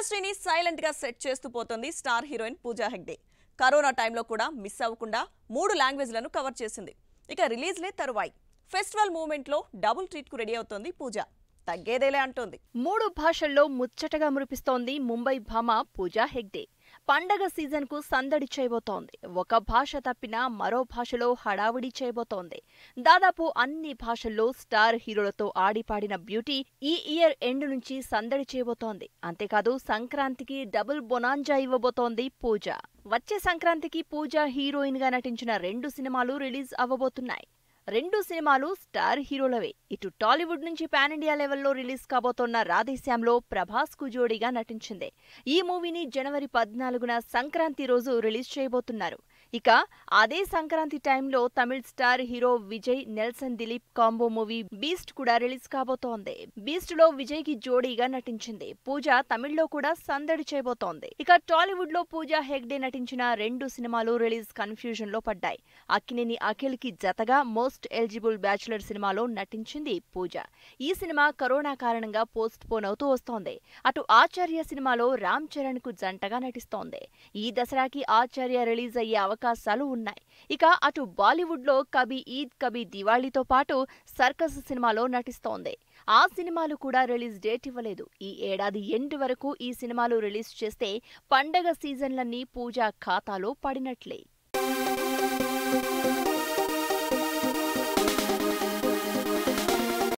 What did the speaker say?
ఇండస్ట్రీని సైలెంట్ గా సెట్ చేస్తూ పోతుంది star heroine Pooja Hegde corona టైంలో కూడా మిస్ అవ్వకుండా మూడు లాంగ్వేజ్లను కవర్ చేసింది ఇక రిలీజ్లే తరువాయి ఫెస్టివల్ మూమెంట్లో డబుల్ ట్రీట్కు రెడీ అవుతోంది పూజ తగ్గేదేలే అంటోంది మూడు భాషల్లో ముచ్చటగా మురిపిస్తోంది ముంబై భామ పూజా హెగ్డే పండగ సీజన్కు సందడి చేయబోతోంది ఒక భాష తప్పినా మరో భాషలో హడావిడి చేయబోతోంది దాదాపు అన్ని భాషల్లో స్టార్ హీరోలతో ఆడిపాడిన బ్యూటీ ఈ ఇయర్ ఎండ్ నుంచి సందడి చేయబోతోంది అంతేకాదు సంక్రాంతికి డబుల్ బొనాంజా ఇవ్వబోతోంది పూజ వచ్చే సంక్రాంతికి పూజ హీరోయిన్ గా నటించిన రెండు సినిమాలు రిలీజ్ అవ్వబోతున్నాయి రెండు సినిమాలు స్టార్ హీరోలవే ఇటు టాలీవుడ్ నుంచి పాన్ ఇండియా లెవెల్లో రిలీజ్ కాబోతోన్న రాధేశ్యామ్లో ప్రభాస్ కు జోడీగా నటించింది ఈ మూవీని జనవరి పద్నాలుగున సంక్రాంతి రోజు రిలీజ్ చేయబోతున్నారు ఇక అదే సంక్రాంతి టైంలో Tamil star hero Vijay Nelson Dilip combo movie Beast కూడా రిలీజ్ కాబోతోంది బీస్ట్ లో విజయ్ కి జోడీగా నటించింది పూజ తమిళ్లో కూడా సందడి చేయబోతోంది ఇక టాలీవుడ్ లో పూజ హెగ్డే నటించిన రెండు సినిమాలు రిలీజ్ కన్ఫ్యూజన్ లో పడ్డాయి అక్కినేని అఖిల్ కి జతగా మోస్ట్ ఎలిజిబుల్ బ్యాచులర్ సినిమాలో నటించింది పూజ ఈ సినిమా కరోనా కారణంగా పోస్ట్ పోన్ అవుతూ వస్తోంది అటు ఆచార్య సినిమాలో రామ్ చరణ్ కు జంటగా నటిస్తోంది ఈ దసరాకి ఆచార్య రిలీజ్ అయ్యే అవకాశం అవకాశాలు ఉన్నాయి ఇక అటు బాలీవుడ్లో కబీ ఈద్ కబీ దివాళీతో పాటు సర్కస్ సినిమాలో నటిస్తోంది ఆ సినిమాలు కూడా రిలీజ్ డేట్ ఇవ్వలేదు ఈ ఏడాది ఎండ్ వరకు ఈ సినిమాలు రిలీజ్ చేస్తే పండగ సీజన్లన్నీ పూజా ఖాతాలో పడినట్లే